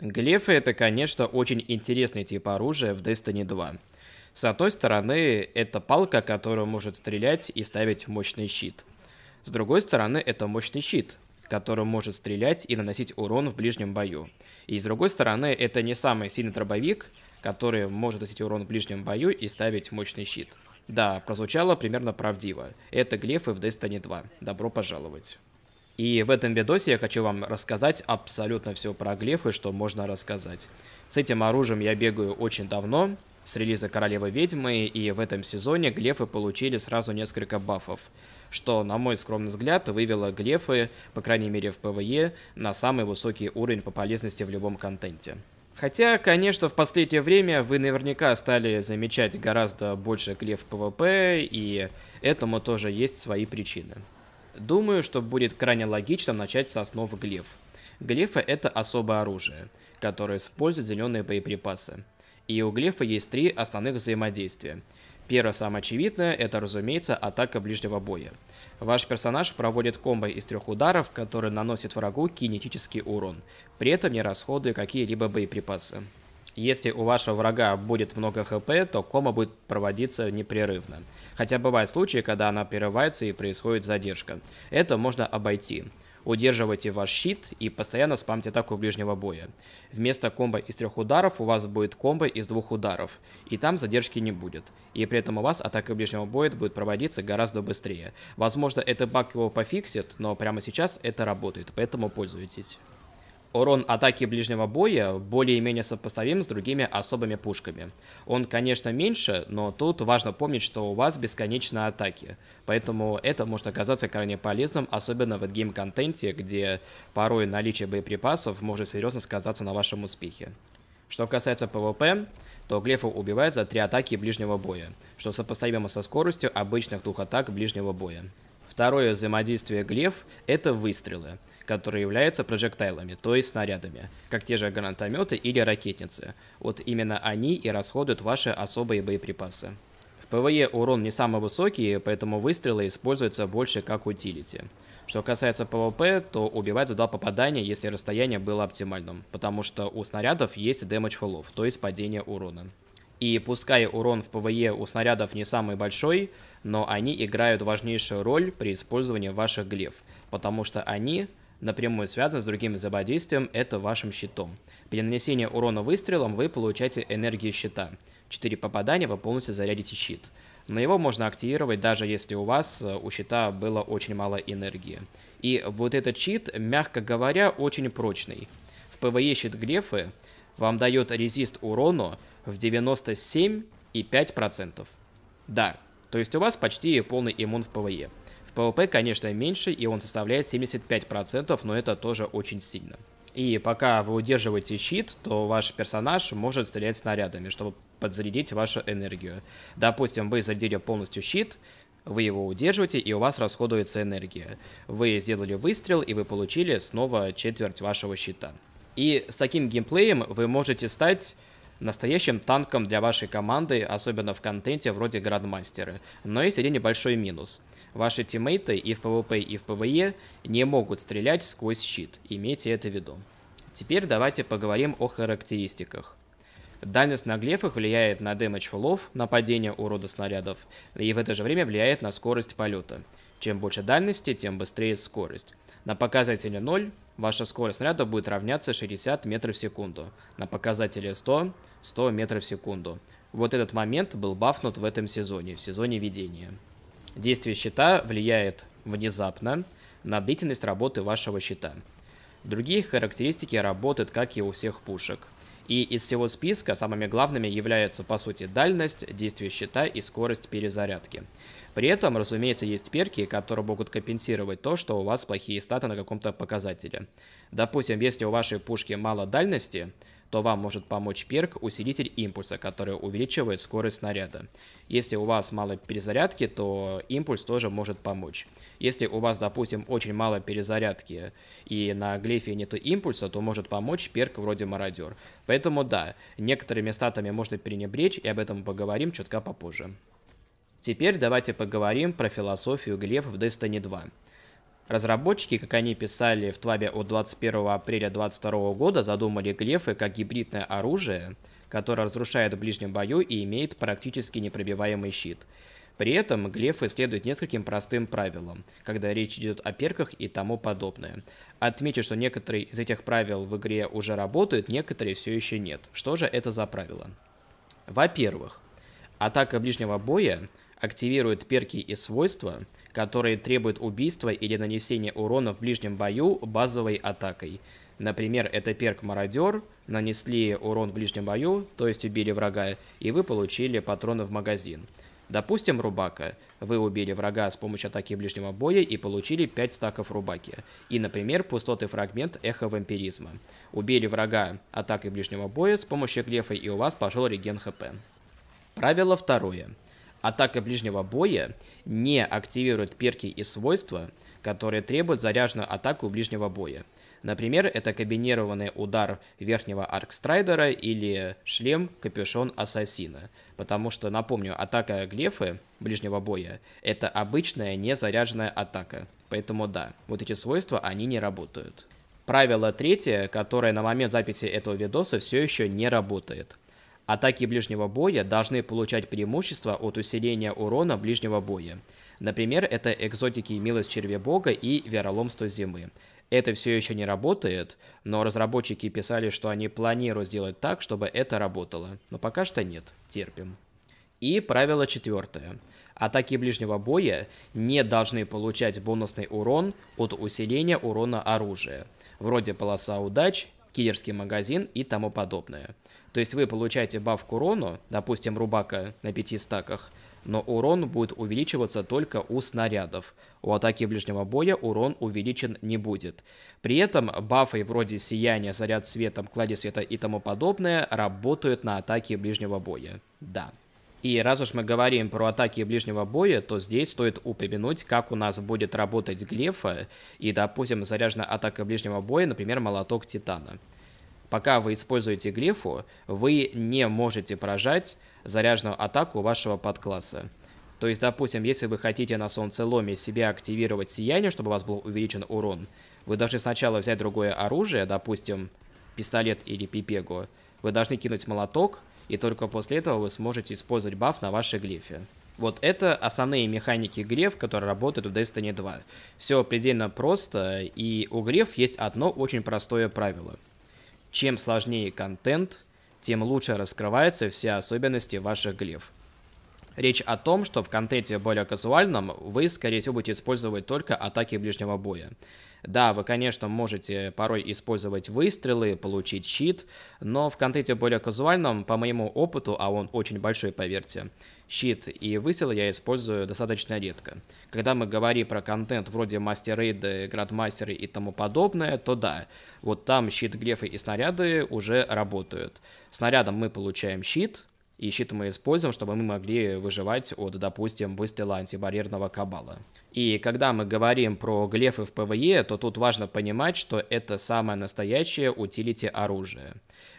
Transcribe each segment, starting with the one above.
Глефы это, конечно, очень интересный тип оружия в Destiny 2. С одной стороны, это палка, которая может стрелять и ставить мощный щит. С другой стороны, это мощный щит, который может стрелять и наносить урон в ближнем бою. И с другой стороны, это не самый сильный дробовик, который может наносить урон в ближнем бою и ставить мощный щит. Да, прозвучало примерно правдиво. Это глефы в Destiny 2. Добро пожаловать. И в этом видосе я хочу вам рассказать абсолютно все про глефы, что можно рассказать. С этим оружием я бегаю очень давно, с релиза Королевы Ведьмы, и в этом сезоне глефы получили сразу несколько бафов, что, на мой скромный взгляд, вывело глефы, по крайней мере в ПВЕ, на самый высокий уровень по полезности в любом контенте. Хотя, конечно, в последнее время вы наверняка стали замечать гораздо больше глеф ПВП, и этому тоже есть свои причины. Думаю, что будет крайне логично начать с основ глеф. Глефы — это особое оружие, которое использует зеленые боеприпасы. И у глефа есть три основных взаимодействия. Первое самое очевидное – это, разумеется, атака ближнего боя. Ваш персонаж проводит комбо из трех ударов, который наносит врагу кинетический урон, при этом не расходуя какие-либо боеприпасы. Если у вашего врага будет много хп, то кома будет проводиться непрерывно. Хотя бывают случаи, когда она прерывается и происходит задержка. Это можно обойти. Удерживайте ваш щит и постоянно спамьте атаку ближнего боя. Вместо комбо из трех ударов у вас будет комбо из двух ударов, и там задержки не будет. И при этом у вас атака ближнего боя будет проводиться гораздо быстрее. Возможно, это баг его пофиксит, но прямо сейчас это работает, поэтому пользуйтесь. Урон атаки ближнего боя более-менее сопоставим с другими особыми пушками. Он, конечно, меньше, но тут важно помнить, что у вас бесконечные атаки. Поэтому это может оказаться крайне полезным, особенно в гейм контенте где порой наличие боеприпасов может серьезно сказаться на вашем успехе. Что касается ПВП, то Глефу убивает за три атаки ближнего боя, что сопоставимо со скоростью обычных двух атак ближнего боя. Второе взаимодействие Глеф – это выстрелы которые являются прожектайлами, то есть снарядами, как те же гранатометы или ракетницы. Вот именно они и расходуют ваши особые боеприпасы. В ПВЕ урон не самый высокий, поэтому выстрелы используются больше как утилити. Что касается ПВП, то убивать задал попадание, если расстояние было оптимальным, потому что у снарядов есть дэмэдж фоллов, то есть падение урона. И пускай урон в ПВЕ у снарядов не самый большой, но они играют важнейшую роль при использовании ваших глев, потому что они напрямую связан с другим взаимодействием, это вашим щитом. При нанесении урона выстрелом вы получаете энергию щита. 4 попадания вы полностью зарядите щит. Но его можно активировать, даже если у вас, э, у щита было очень мало энергии. И вот этот щит, мягко говоря, очень прочный. В ПВЕ щит Грефы вам дает резист урону в 97,5%. Да, то есть у вас почти полный иммун в ПВЕ. В ПВП, конечно, меньше, и он составляет 75%, но это тоже очень сильно. И пока вы удерживаете щит, то ваш персонаж может стрелять снарядами, чтобы подзарядить вашу энергию. Допустим, вы зарядили полностью щит, вы его удерживаете, и у вас расходуется энергия. Вы сделали выстрел, и вы получили снова четверть вашего щита. И с таким геймплеем вы можете стать настоящим танком для вашей команды, особенно в контенте вроде Градмастера. Но есть один небольшой минус – Ваши тиммейты и в PvP, и в PvE не могут стрелять сквозь щит. Имейте это в виду. Теперь давайте поговорим о характеристиках. Дальность на глефах влияет на дэмэдж на падение урода снарядов, и в это же время влияет на скорость полета. Чем больше дальности, тем быстрее скорость. На показателе 0 ваша скорость снаряда будет равняться 60 метров в секунду. На показателе 100 – 100 метров в секунду. Вот этот момент был бафнут в этом сезоне, в сезоне ведения. Действие щита влияет внезапно на длительность работы вашего щита. Другие характеристики работают, как и у всех пушек. И из всего списка самыми главными являются, по сути, дальность, действие щита и скорость перезарядки. При этом, разумеется, есть перки, которые могут компенсировать то, что у вас плохие статы на каком-то показателе. Допустим, если у вашей пушки мало дальности, то вам может помочь перк «Усилитель импульса», который увеличивает скорость снаряда. Если у вас мало перезарядки, то импульс тоже может помочь. Если у вас, допустим, очень мало перезарядки и на глифе нет импульса, то может помочь перк вроде «Мародер». Поэтому да, некоторыми статами можно пренебречь, и об этом поговорим чутка попозже. Теперь давайте поговорим про философию глеф в Destiny 2. Разработчики, как они писали в Твабе от 21 апреля 2022 года, задумали глефы как гибридное оружие, которое разрушает в ближнем бою и имеет практически непробиваемый щит. При этом глефы следуют нескольким простым правилам, когда речь идет о перках и тому подобное. Отмечу, что некоторые из этих правил в игре уже работают, некоторые все еще нет. Что же это за правила? Во-первых, атака ближнего боя активирует перки и свойства – которые требуют убийства или нанесения урона в ближнем бою базовой атакой. Например, это перк «Мародер», нанесли урон в ближнем бою, то есть убили врага, и вы получили патроны в магазин. Допустим, рубака. Вы убили врага с помощью атаки ближнего боя и получили 5 стаков рубаки. И, например, пустотый фрагмент эхо вампиризма. Убили врага атакой ближнего боя с помощью клефа и у вас пошел реген хп. Правило второе. Атака ближнего боя не активирует перки и свойства, которые требуют заряженную атаку ближнего боя. Например, это комбинированный удар верхнего аркстрайдера или шлем капюшон ассасина. Потому что, напомню, атака глефы ближнего боя — это обычная незаряженная атака. Поэтому да, вот эти свойства, они не работают. Правило третье, которое на момент записи этого видоса все еще не работает — Атаки ближнего боя должны получать преимущество от усиления урона ближнего боя. Например, это экзотики «Милость червя бога» и «Вероломство зимы». Это все еще не работает, но разработчики писали, что они планируют сделать так, чтобы это работало. Но пока что нет, терпим. И правило четвертое. Атаки ближнего боя не должны получать бонусный урон от усиления урона оружия, вроде полоса удач киллерский магазин и тому подобное. То есть вы получаете баф к урону, допустим, рубака на 5 стаках, но урон будет увеличиваться только у снарядов. У атаки ближнего боя урон увеличен не будет. При этом бафы вроде сияния, заряд светом, клади света и тому подобное работают на атаке ближнего боя. Да. И раз уж мы говорим про атаки ближнего боя, то здесь стоит упомянуть, как у нас будет работать глефа и, допустим, заряженная атака ближнего боя, например, молоток титана. Пока вы используете глефу, вы не можете поражать заряженную атаку вашего подкласса. То есть, допустим, если вы хотите на солнцеломе себя активировать сияние, чтобы у вас был увеличен урон, вы должны сначала взять другое оружие, допустим, пистолет или пипегу, вы должны кинуть молоток, и только после этого вы сможете использовать баф на вашей глифе. Вот это основные механики греф, которые работают в Destiny 2. Все предельно просто, и у греф есть одно очень простое правило. Чем сложнее контент, тем лучше раскрываются все особенности ваших глифов. Речь о том, что в контенте более казуальном вы, скорее всего, будете использовать только атаки ближнего боя. Да, вы, конечно, можете порой использовать выстрелы, получить щит, но в контенте более казуальном, по моему опыту, а он очень большой, поверьте, щит и выстрелы я использую достаточно редко. Когда мы говорим про контент вроде мастер мастерейды, градмастеры и тому подобное, то да, вот там щит, глефы и снаряды уже работают. Снарядом мы получаем щит, и щит мы используем, чтобы мы могли выживать от, допустим, выстрела антибарьерного кабала. И когда мы говорим про глефы в ПВЕ, то тут важно понимать, что это самое настоящее утилити оружие.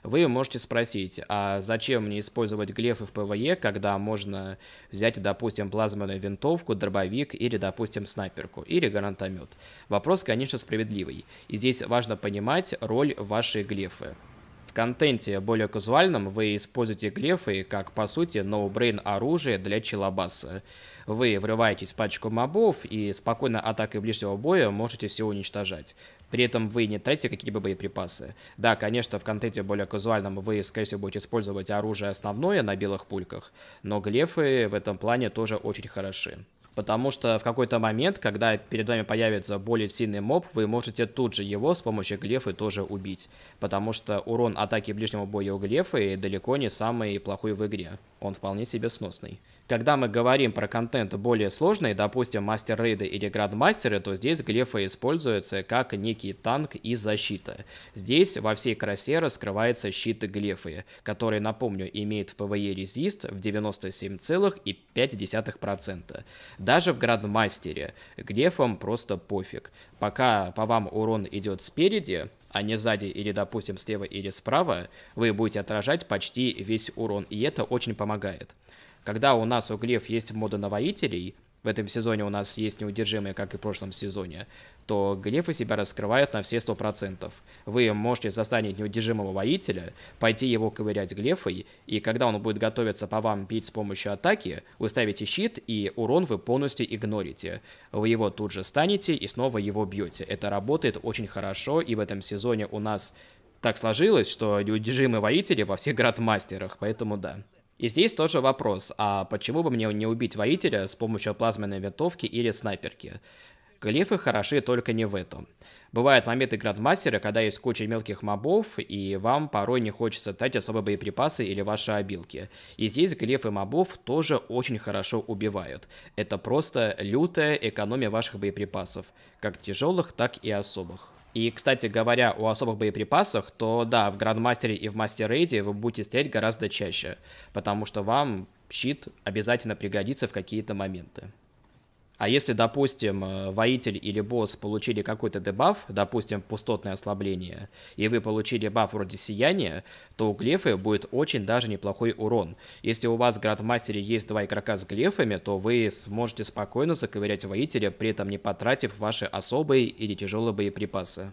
Вы можете спросить, а зачем мне использовать глефы в ПВЕ, когда можно взять, допустим, плазменную винтовку, дробовик или, допустим, снайперку или гранатомет? Вопрос, конечно, справедливый. И здесь важно понимать роль вашей глефы. В контенте более казуальном вы используете глефы как, по сути, ноу ноубрейн оружие для челобаса. Вы врываетесь в пачку мобов и спокойно атакой ближнего боя можете все уничтожать. При этом вы не тратите какие-либо боеприпасы. Да, конечно, в контенте более казуальном вы, скорее всего, будете использовать оружие основное на белых пульках, но глефы в этом плане тоже очень хороши потому что в какой-то момент, когда перед вами появится более сильный моб, вы можете тут же его с помощью глефы тоже убить, потому что урон атаки ближнего боя у глефы далеко не самый плохой в игре, он вполне себе сносный. Когда мы говорим про контент более сложный, допустим, мастер-рейды или грандмастеры, то здесь глефа используется как некий танк и защита. Здесь во всей красе раскрывается щит глефы, который, напомню, имеет в ПВЕ резист в 97,5%. Даже в грандмастере глефам просто пофиг. Пока по вам урон идет спереди, а не сзади или, допустим, слева или справа, вы будете отражать почти весь урон, и это очень помогает. Когда у нас у Глеф есть мода на воителей, в этом сезоне у нас есть неудержимые, как и в прошлом сезоне, то глефы себя раскрывают на все сто процентов. Вы можете застанить неудержимого воителя, пойти его ковырять глефой, и когда он будет готовиться по вам бить с помощью атаки, вы ставите щит, и урон вы полностью игнорите. Вы его тут же станете и снова его бьете. Это работает очень хорошо, и в этом сезоне у нас так сложилось, что неудержимые воители во всех градмастерах, поэтому да. И здесь тоже вопрос, а почему бы мне не убить воителя с помощью плазменной винтовки или снайперки? Глифы хороши только не в этом. Бывают моменты грандмастера, когда есть куча мелких мобов, и вам порой не хочется тратить особые боеприпасы или ваши обилки. И здесь глифы мобов тоже очень хорошо убивают. Это просто лютая экономия ваших боеприпасов, как тяжелых, так и особых. И, кстати говоря, о особых боеприпасах, то да, в Грандмастере и в Мастер Рейде вы будете стрелять гораздо чаще, потому что вам щит обязательно пригодится в какие-то моменты. А если, допустим, э, воитель или босс получили какой-то дебаф, допустим, пустотное ослабление, и вы получили баф вроде сияния, то у глефы будет очень даже неплохой урон. Если у вас в градмастере есть два игрока с глефами, то вы сможете спокойно заковырять воителя, при этом не потратив ваши особые или тяжелые боеприпасы.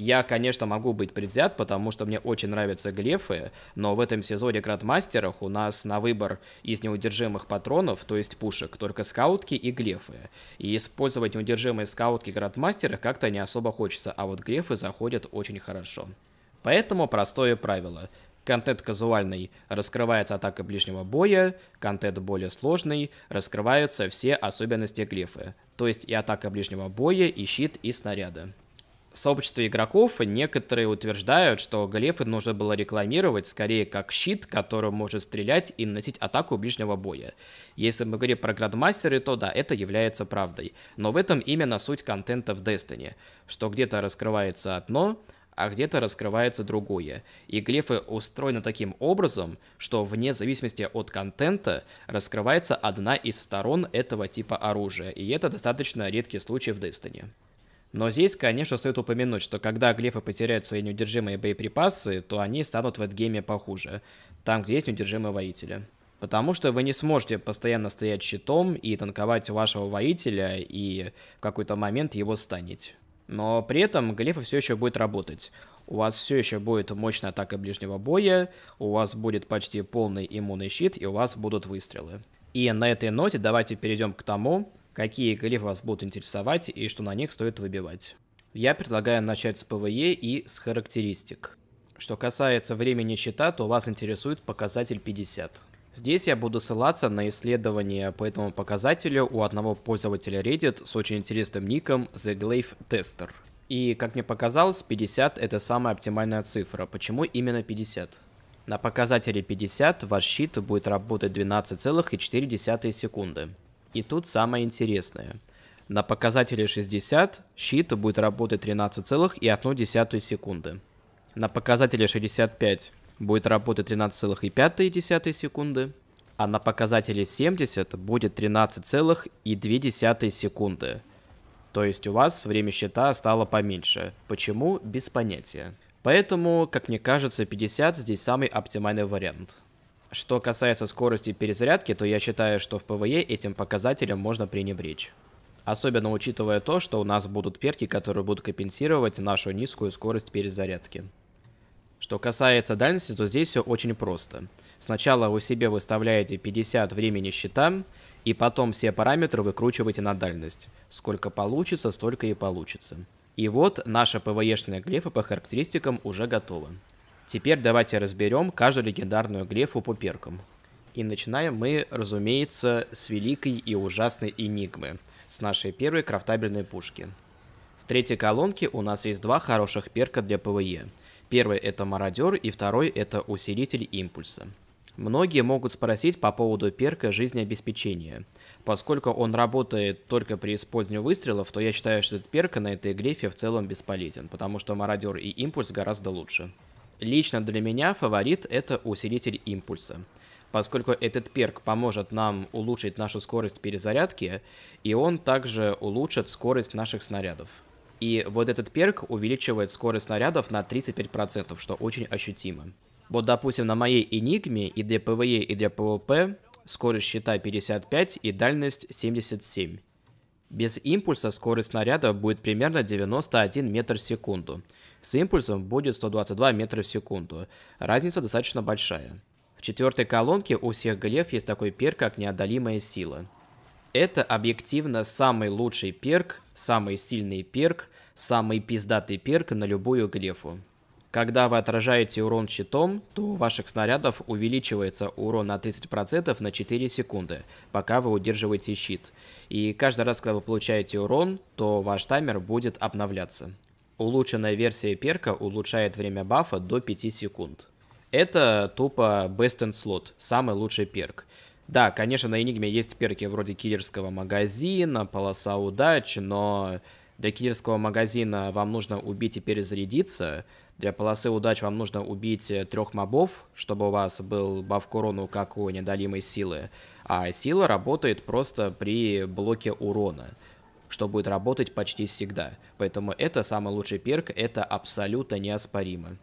Я, конечно, могу быть предвзят, потому что мне очень нравятся глефы, но в этом сезоне кратмастерах у нас на выбор из неудержимых патронов, то есть пушек, только скаутки и глефы. И использовать неудержимые скаутки кратмастера как-то не особо хочется, а вот глефы заходят очень хорошо. Поэтому простое правило. Контент казуальный раскрывается атака ближнего боя, контент более сложный раскрываются все особенности глефы, то есть и атака ближнего боя, и щит, и снаряды сообществе игроков некоторые утверждают, что Глефы нужно было рекламировать скорее как щит, которым может стрелять и наносить атаку ближнего боя. Если мы говорим про градмастеры, то да, это является правдой. Но в этом именно суть контента в Destiny, что где-то раскрывается одно, а где-то раскрывается другое. И глефы устроены таким образом, что вне зависимости от контента раскрывается одна из сторон этого типа оружия, и это достаточно редкий случай в Destiny. Но здесь, конечно, стоит упомянуть, что когда глефы потеряют свои неудержимые боеприпасы, то они станут в эдгейме похуже, там, где есть неудержимые воители. Потому что вы не сможете постоянно стоять щитом и танковать вашего воителя и в какой-то момент его станить. Но при этом глефа все еще будет работать. У вас все еще будет мощная атака ближнего боя, у вас будет почти полный иммунный щит и у вас будут выстрелы. И на этой ноте давайте перейдем к тому, какие глифы вас будут интересовать и что на них стоит выбивать. Я предлагаю начать с ПВЕ и с характеристик. Что касается времени счета, то вас интересует показатель 50. Здесь я буду ссылаться на исследование по этому показателю у одного пользователя Reddit с очень интересным ником TheGlaveTester. И, как мне показалось, 50 это самая оптимальная цифра. Почему именно 50? На показателе 50 ваш щит будет работать 12,4 секунды. И тут самое интересное. На показателе 60 щит будет работать 13,1 секунды. На показателе 65 будет работать 13,5 секунды. А на показателе 70 будет 13,2 секунды. То есть у вас время счета стало поменьше. Почему? Без понятия. Поэтому, как мне кажется, 50 здесь самый оптимальный вариант. Что касается скорости перезарядки, то я считаю, что в ПВЕ этим показателем можно пренебречь. Особенно учитывая то, что у нас будут перки, которые будут компенсировать нашу низкую скорость перезарядки. Что касается дальности, то здесь все очень просто. Сначала вы себе выставляете 50 времени щита, и потом все параметры выкручиваете на дальность. Сколько получится, столько и получится. И вот наша ПВЕшная глефа по характеристикам уже готова. Теперь давайте разберем каждую легендарную глефу по перкам. И начинаем мы, разумеется, с великой и ужасной Энигмы, с нашей первой крафтабельной пушки. В третьей колонке у нас есть два хороших перка для ПВЕ. Первый это мародер, и второй это усилитель импульса. Многие могут спросить по поводу перка жизнеобеспечения. Поскольку он работает только при использовании выстрелов, то я считаю, что этот перк на этой грифе в целом бесполезен, потому что мародер и импульс гораздо лучше. Лично для меня фаворит это усилитель импульса, поскольку этот перк поможет нам улучшить нашу скорость перезарядки, и он также улучшит скорость наших снарядов. И вот этот перк увеличивает скорость снарядов на 35%, что очень ощутимо. Вот, допустим, на моей Энигме и для ПВЕ, и для ПВП скорость щита 55 и дальность 77. Без импульса скорость снаряда будет примерно 91 метр в секунду – с импульсом будет 122 метра в секунду. Разница достаточно большая. В четвертой колонке у всех глеф есть такой перк, как неодолимая сила. Это объективно самый лучший перк, самый сильный перк, самый пиздатый перк на любую глефу. Когда вы отражаете урон щитом, то у ваших снарядов увеличивается урон на 30% на 4 секунды, пока вы удерживаете щит. И каждый раз, когда вы получаете урон, то ваш таймер будет обновляться. Улучшенная версия перка улучшает время бафа до 5 секунд. Это тупо best in slot, самый лучший перк. Да, конечно, на Энигме есть перки вроде киллерского магазина, полоса удачи, но для киллерского магазина вам нужно убить и перезарядиться. Для полосы удач вам нужно убить э, трех мобов, чтобы у вас был баф к урону, как у неодолимой силы. А сила работает просто при блоке урона что будет работать почти всегда. Поэтому это самый лучший перк, это абсолютно неоспоримо.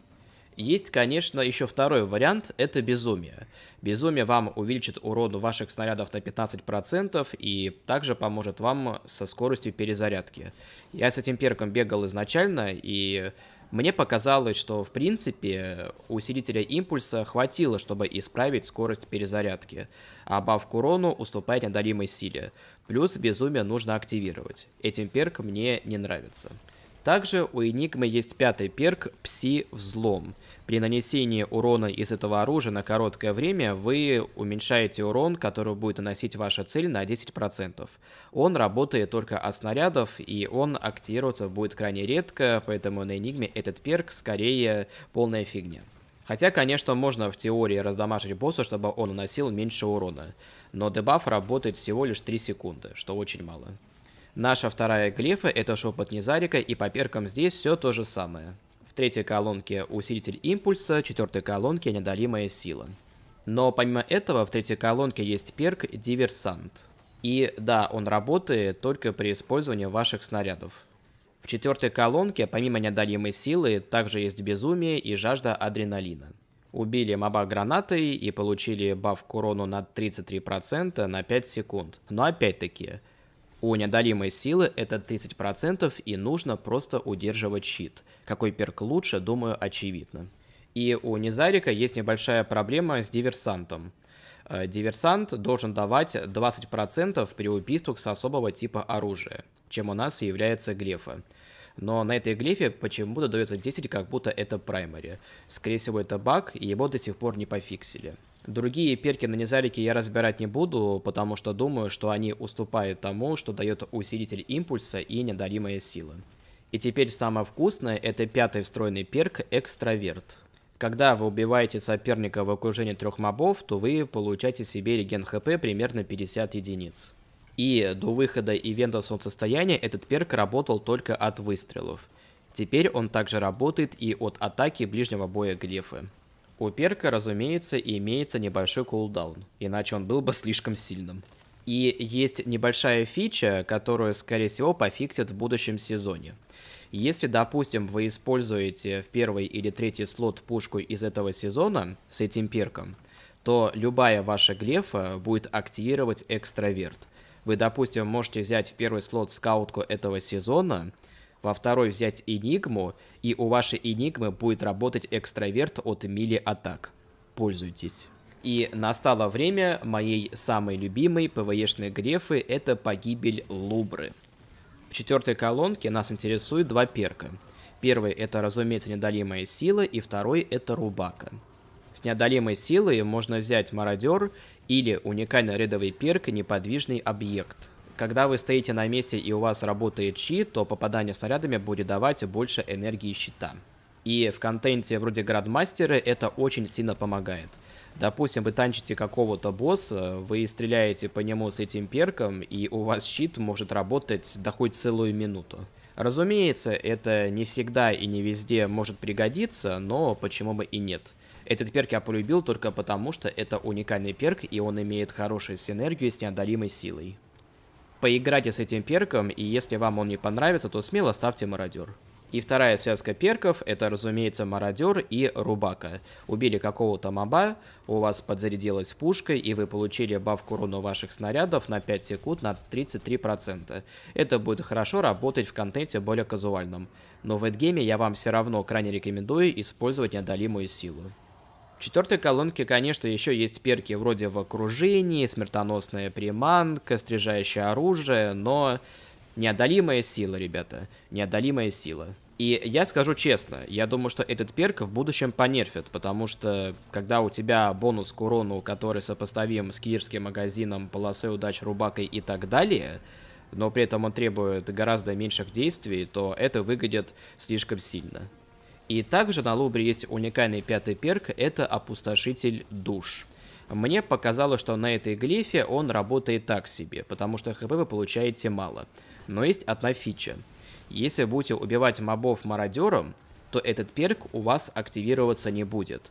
Есть, конечно, еще второй вариант, это безумие. Безумие вам увеличит урону ваших снарядов на 15% и также поможет вам со скоростью перезарядки. Я с этим перком бегал изначально, и мне показалось, что в принципе усилителя импульса хватило, чтобы исправить скорость перезарядки, а баф к урону уступает неодолимой силе. Плюс безумие нужно активировать. Этим перк мне не нравится. Также у Энигмы есть пятый перк «Пси-взлом». При нанесении урона из этого оружия на короткое время вы уменьшаете урон, который будет наносить ваша цель на 10%. Он работает только от снарядов, и он активироваться будет крайне редко, поэтому на Энигме этот перк скорее полная фигня. Хотя, конечно, можно в теории раздамажить босса, чтобы он наносил меньше урона. Но дебаф работает всего лишь 3 секунды, что очень мало. Наша вторая глифа — это шепот Низарика, и по перкам здесь все то же самое. В третьей колонке усилитель импульса, в четвертой колонке неодолимая сила. Но помимо этого в третьей колонке есть перк «Диверсант». И да, он работает только при использовании ваших снарядов. В четвертой колонке, помимо неодолимой силы, также есть безумие и жажда адреналина. Убили моба гранатой и получили баф к урону на 33% на 5 секунд. Но опять-таки, у неодолимой силы это 30% и нужно просто удерживать щит. Какой перк лучше, думаю, очевидно. И у Низарика есть небольшая проблема с диверсантом. Э, диверсант должен давать 20% при убийствах с особого типа оружия, чем у нас является глефа. Но на этой глефе почему-то дается 10, как будто это праймари. Скорее всего, это баг, и его до сих пор не пофиксили. Другие перки на низарики я разбирать не буду, потому что думаю, что они уступают тому, что дает усилитель импульса и недаримая сила. И теперь самое вкусное – это пятый встроенный перк «Экстраверт». Когда вы убиваете соперника в окружении трех мобов, то вы получаете себе реген хп примерно 50 единиц. И до выхода ивента солнцестояния этот перк работал только от выстрелов. Теперь он также работает и от атаки ближнего боя глефа. У перка, разумеется, имеется небольшой кулдаун, иначе он был бы слишком сильным. И есть небольшая фича, которую, скорее всего, пофиксят в будущем сезоне. Если, допустим, вы используете в первый или третий слот пушку из этого сезона с этим перком, то любая ваша глефа будет активировать экстраверт. Вы, допустим, можете взять в первый слот скаутку этого сезона – во второй взять Энигму, и у вашей Энигмы будет работать экстраверт от мили атак. Пользуйтесь. И настало время моей самой любимой ПВЕшной грефы — это погибель Лубры. В четвертой колонке нас интересует два перка. Первый — это, разумеется, неодолимая сила, и второй — это рубака. С неодолимой силой можно взять мародер или уникально рядовый перк неподвижный объект — когда вы стоите на месте и у вас работает щит, то попадание снарядами будет давать больше энергии щита. И в контенте вроде градмастеры это очень сильно помогает. Допустим, вы танчите какого-то босса, вы стреляете по нему с этим перком, и у вас щит может работать да хоть целую минуту. Разумеется, это не всегда и не везде может пригодиться, но почему бы и нет. Этот перк я полюбил только потому, что это уникальный перк, и он имеет хорошую синергию с неодолимой силой. Поиграйте с этим перком, и если вам он не понравится, то смело ставьте мародер. И вторая связка перков, это, разумеется, мародер и рубака. Убили какого-то моба, у вас подзарядилась пушка, и вы получили баф к урону ваших снарядов на 5 секунд на 33%. Это будет хорошо работать в контенте более казуальном. Но в эдгейме я вам все равно крайне рекомендую использовать неодолимую силу. В четвертой колонке, конечно, еще есть перки вроде в окружении, смертоносная приманка, стрижающее оружие, но неодолимая сила, ребята, неодолимая сила. И я скажу честно, я думаю, что этот перк в будущем понерфит, потому что когда у тебя бонус к урону, который сопоставим с киевским магазином, полосой удач, рубакой и так далее, но при этом он требует гораздо меньших действий, то это выглядит слишком сильно. И также на Лубре есть уникальный пятый перк, это опустошитель душ. Мне показалось, что на этой глифе он работает так себе, потому что хп вы получаете мало. Но есть одна фича. Если будете убивать мобов мародером, то этот перк у вас активироваться не будет.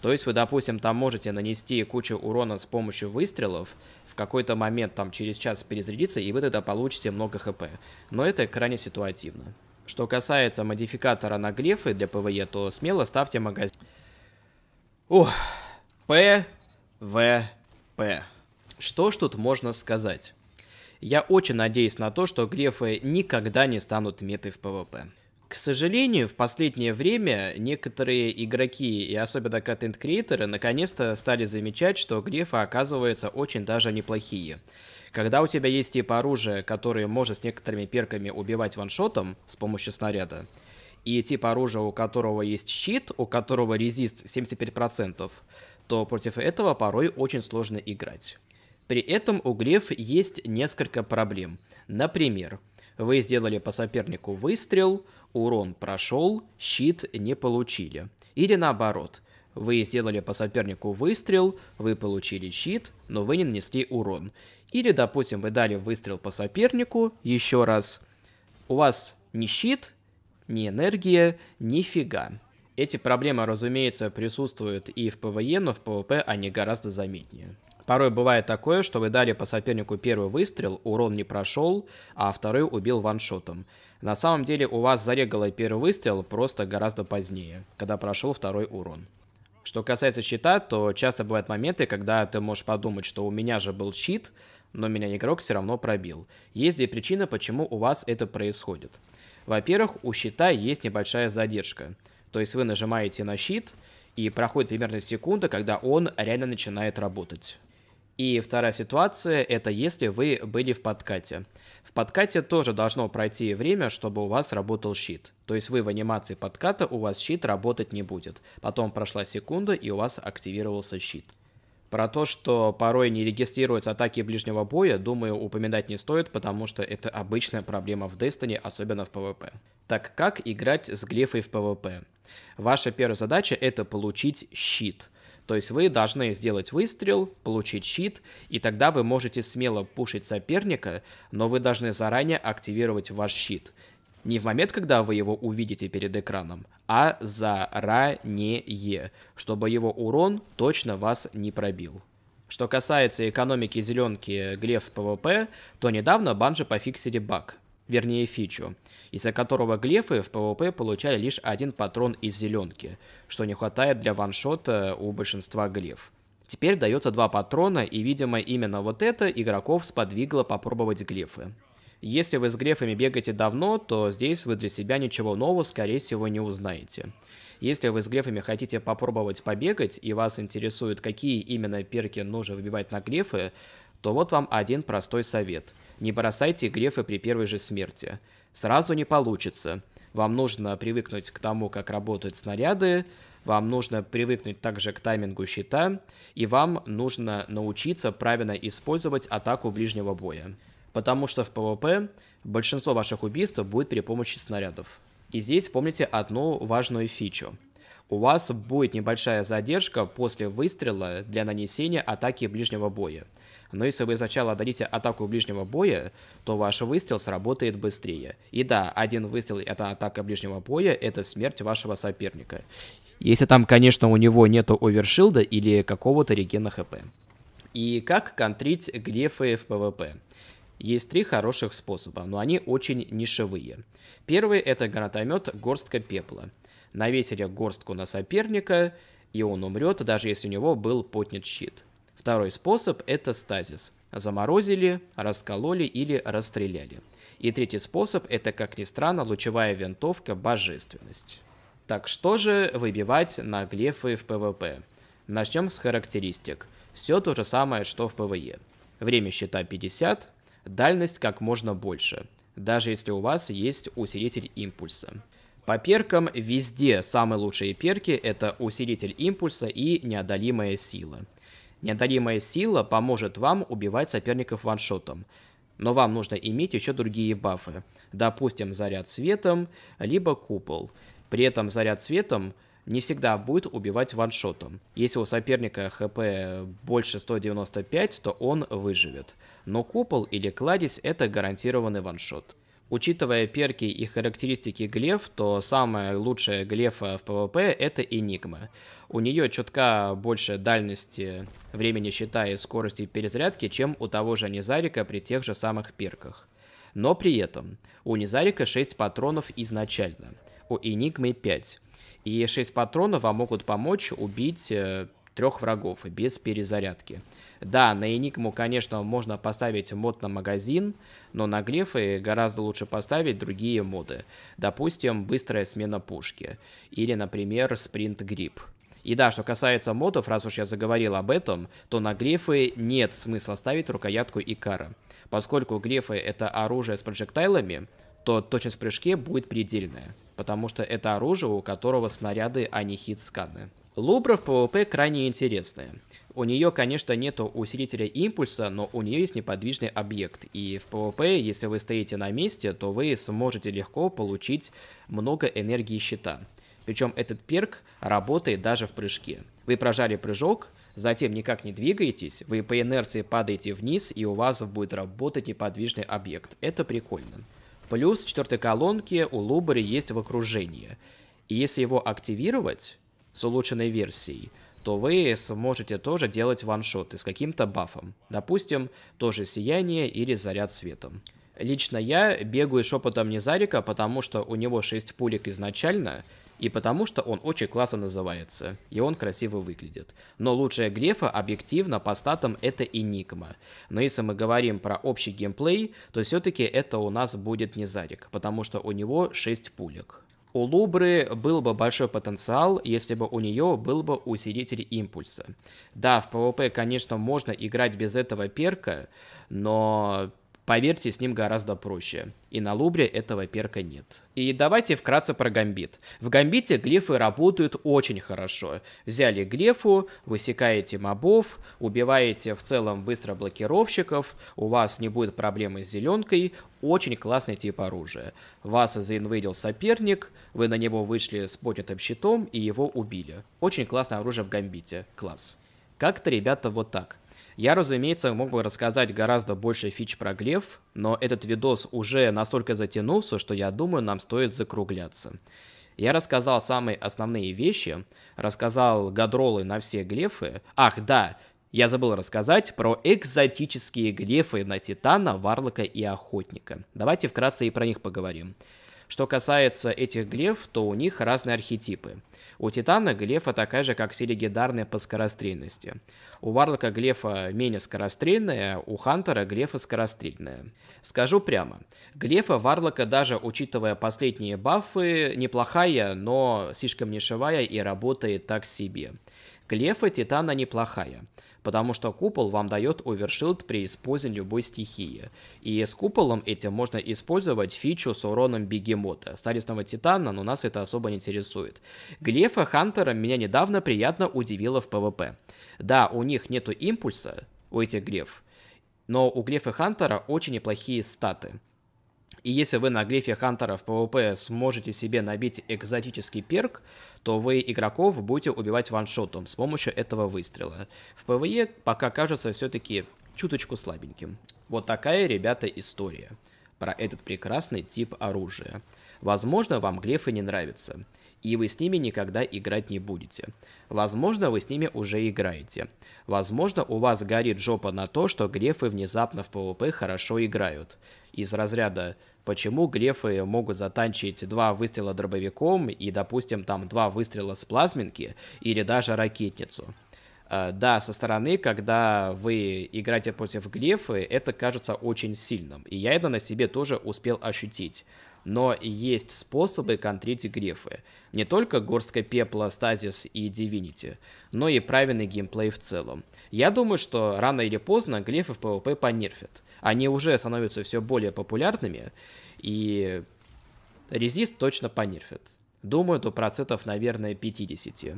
То есть вы, допустим, там можете нанести кучу урона с помощью выстрелов, в какой-то момент там через час перезарядиться, и вы тогда получите много хп. Но это крайне ситуативно. Что касается модификатора на глефы для ПВЕ, то смело ставьте магазин. Ух, ПВП. Что ж тут можно сказать? Я очень надеюсь на то, что глефы никогда не станут метой в ПВП. К сожалению, в последнее время некоторые игроки и особенно контент-креаторы наконец-то стали замечать, что глефы оказываются очень даже неплохие. Когда у тебя есть типа оружие, которое может с некоторыми перками убивать ваншотом с помощью снаряда, и тип оружия, у которого есть щит, у которого резист 75%, то против этого порой очень сложно играть. При этом у Греф есть несколько проблем. Например, вы сделали по сопернику выстрел, урон прошел, щит не получили. Или наоборот, вы сделали по сопернику выстрел, вы получили щит, но вы не нанесли урон. Или, допустим, вы дали выстрел по сопернику, еще раз, у вас ни щит, ни энергия, нифига. Эти проблемы, разумеется, присутствуют и в ПВЕ, но в ПВП они гораздо заметнее. Порой бывает такое, что вы дали по сопернику первый выстрел, урон не прошел, а второй убил ваншотом. На самом деле у вас зарегало первый выстрел просто гораздо позднее, когда прошел второй урон. Что касается щита, то часто бывают моменты, когда ты можешь подумать, что у меня же был щит, но меня игрок все равно пробил. Есть две причины, почему у вас это происходит. Во-первых, у щита есть небольшая задержка. То есть вы нажимаете на щит, и проходит примерно секунда, когда он реально начинает работать. И вторая ситуация – это если вы были в подкате. В подкате тоже должно пройти время, чтобы у вас работал щит. То есть вы в анимации подката, у вас щит работать не будет. Потом прошла секунда, и у вас активировался щит. Про то, что порой не регистрируются атаки ближнего боя, думаю, упоминать не стоит, потому что это обычная проблема в Destiny, особенно в PvP. Так как играть с глифой в PvP? Ваша первая задача — это получить щит. То есть вы должны сделать выстрел, получить щит, и тогда вы можете смело пушить соперника, но вы должны заранее активировать ваш щит — не в момент, когда вы его увидите перед экраном, а заранее, чтобы его урон точно вас не пробил. Что касается экономики зеленки Глеф ПВП, то недавно банжи пофиксили баг, вернее фичу, из-за которого глефы в ПВП получали лишь один патрон из зеленки, что не хватает для ваншота э, у большинства глеф. Теперь дается два патрона, и, видимо, именно вот это игроков сподвигло попробовать глефы. Если вы с грефами бегаете давно, то здесь вы для себя ничего нового, скорее всего, не узнаете. Если вы с грефами хотите попробовать побегать и вас интересует, какие именно перки нужно выбивать на грефы, то вот вам один простой совет. Не бросайте грефы при первой же смерти. Сразу не получится. Вам нужно привыкнуть к тому, как работают снаряды, вам нужно привыкнуть также к таймингу щита, и вам нужно научиться правильно использовать атаку ближнего боя. Потому что в ПВП большинство ваших убийств будет при помощи снарядов. И здесь помните одну важную фичу. У вас будет небольшая задержка после выстрела для нанесения атаки ближнего боя. Но если вы сначала дадите атаку ближнего боя, то ваш выстрел сработает быстрее. И да, один выстрел это атака ближнего боя, это смерть вашего соперника. Если там, конечно, у него нету овершилда или какого-то регена хп. И как контрить глефы в ПВП? Есть три хороших способа, но они очень нишевые. Первый – это гранатомет «Горстка пепла». Навесили горстку на соперника, и он умрет, даже если у него был поднят щит. Второй способ – это стазис. Заморозили, раскололи или расстреляли. И третий способ – это, как ни странно, лучевая винтовка «Божественность». Так что же выбивать на глефы в ПВП? Начнем с характеристик. Все то же самое, что в ПВЕ. Время щита 50, дальность как можно больше, даже если у вас есть усилитель импульса. По перкам везде самые лучшие перки это усилитель импульса и неодолимая сила. Неодолимая сила поможет вам убивать соперников ваншотом, но вам нужно иметь еще другие бафы. Допустим, заряд светом, либо купол. При этом заряд светом не всегда будет убивать ваншотом. Если у соперника хп больше 195, то он выживет. Но купол или кладезь это гарантированный ваншот. Учитывая перки и характеристики глеф, то самая лучшая глефа в ПВП это Энигма. У нее чутка больше дальности времени счета и скорости перезарядки, чем у того же Низарика при тех же самых перках. Но при этом у Низарика 6 патронов изначально, у Энигмы 5. И 6 патронов вам могут помочь убить э, трех врагов без перезарядки. Да, на Enigma, конечно, можно поставить мод на магазин, но на грефы гораздо лучше поставить другие моды. Допустим, быстрая смена пушки или, например, спринт-грипп. И да, что касается модов, раз уж я заговорил об этом, то на грефы нет смысла ставить рукоятку Икара. Поскольку грефы это оружие с проджектайлами, то точность в прыжке будет предельная потому что это оружие, у которого снаряды, а не хит-сканы. Лубра в PvP крайне интересная. У нее, конечно, нет усилителя импульса, но у нее есть неподвижный объект. И в PvP, если вы стоите на месте, то вы сможете легко получить много энергии щита. Причем этот перк работает даже в прыжке. Вы прожали прыжок, затем никак не двигаетесь, вы по инерции падаете вниз, и у вас будет работать неподвижный объект. Это прикольно. Плюс в четвертой колонке у Лубари есть в окружении. И если его активировать с улучшенной версией, то вы сможете тоже делать ваншоты с каким-то бафом. Допустим, тоже сияние или заряд светом. Лично я бегаю шепотом Незарика, потому что у него 6 пулек изначально, и потому что он очень классно называется, и он красиво выглядит. Но лучшая Грефа объективно по статам это Enigma. Но если мы говорим про общий геймплей, то все-таки это у нас будет не Зарик, потому что у него 6 пулек. У Лубры был бы большой потенциал, если бы у нее был бы усилитель импульса. Да, в PvP, конечно, можно играть без этого перка, но Поверьте, с ним гораздо проще. И на Лубре этого перка нет. И давайте вкратце про гамбит. В гамбите глифы работают очень хорошо. Взяли глифу, высекаете мобов, убиваете в целом быстро блокировщиков, у вас не будет проблемы с зеленкой, очень классный тип оружия. Вас заинвейдил соперник, вы на него вышли с поднятым щитом и его убили. Очень классное оружие в гамбите. Класс. Как-то, ребята, вот так. Я, разумеется, мог бы рассказать гораздо больше фич про Глеф, но этот видос уже настолько затянулся, что я думаю, нам стоит закругляться. Я рассказал самые основные вещи, рассказал гадролы на все глефы. Ах, да, я забыл рассказать про экзотические глефы на Титана, Варлока и Охотника. Давайте вкратце и про них поговорим. Что касается этих глеф, то у них разные архетипы. У Титана Глефа такая же, как все легендарные по скорострельности. У Варлока Глефа менее скорострельная, у Хантера Глефа скорострельная. Скажу прямо, Глефа Варлока, даже учитывая последние бафы, неплохая, но слишком нишевая и работает так себе. Глефа Титана неплохая потому что купол вам дает овершилд при использовании любой стихии. И с куполом этим можно использовать фичу с уроном бегемота, стадисного титана, но нас это особо не интересует. Глефа Хантера меня недавно приятно удивила в ПВП. Да, у них нету импульса, у этих Глеф, но у Глефа Хантера очень неплохие статы – и если вы на грифе Хантера в PvP сможете себе набить экзотический перк, то вы игроков будете убивать ваншотом с помощью этого выстрела. В PvE пока кажется все-таки чуточку слабеньким. Вот такая, ребята, история про этот прекрасный тип оружия. Возможно, вам глефы не нравятся, и вы с ними никогда играть не будете. Возможно, вы с ними уже играете. Возможно, у вас горит жопа на то, что грефы внезапно в ПВП хорошо играют. Из разряда почему грефы могут затанчить два выстрела дробовиком и, допустим, там два выстрела с плазминки или даже ракетницу. Э, да, со стороны, когда вы играете против грефы, это кажется очень сильным, и я это на себе тоже успел ощутить. Но есть способы контрить грефы. Не только горстка пепла, стазис и дивинити, но и правильный геймплей в целом. Я думаю, что рано или поздно грефы в PvP понерфят они уже становятся все более популярными, и резист точно понерфит. Думаю, до процентов, наверное, 50.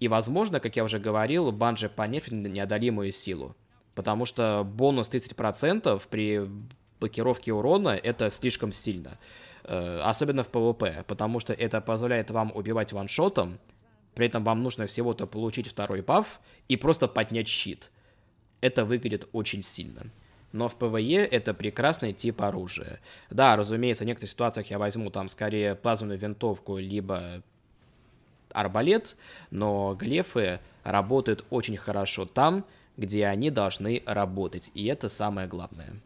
И, возможно, как я уже говорил, банджи понерфит неодолимую силу. Потому что бонус 30% при блокировке урона это слишком сильно. Э, особенно в ПВП, потому что это позволяет вам убивать ваншотом, при этом вам нужно всего-то получить второй баф и просто поднять щит. Это выглядит очень сильно но в ПВЕ это прекрасный тип оружия. Да, разумеется, в некоторых ситуациях я возьму там скорее плазменную винтовку, либо арбалет, но глефы работают очень хорошо там, где они должны работать, и это самое главное.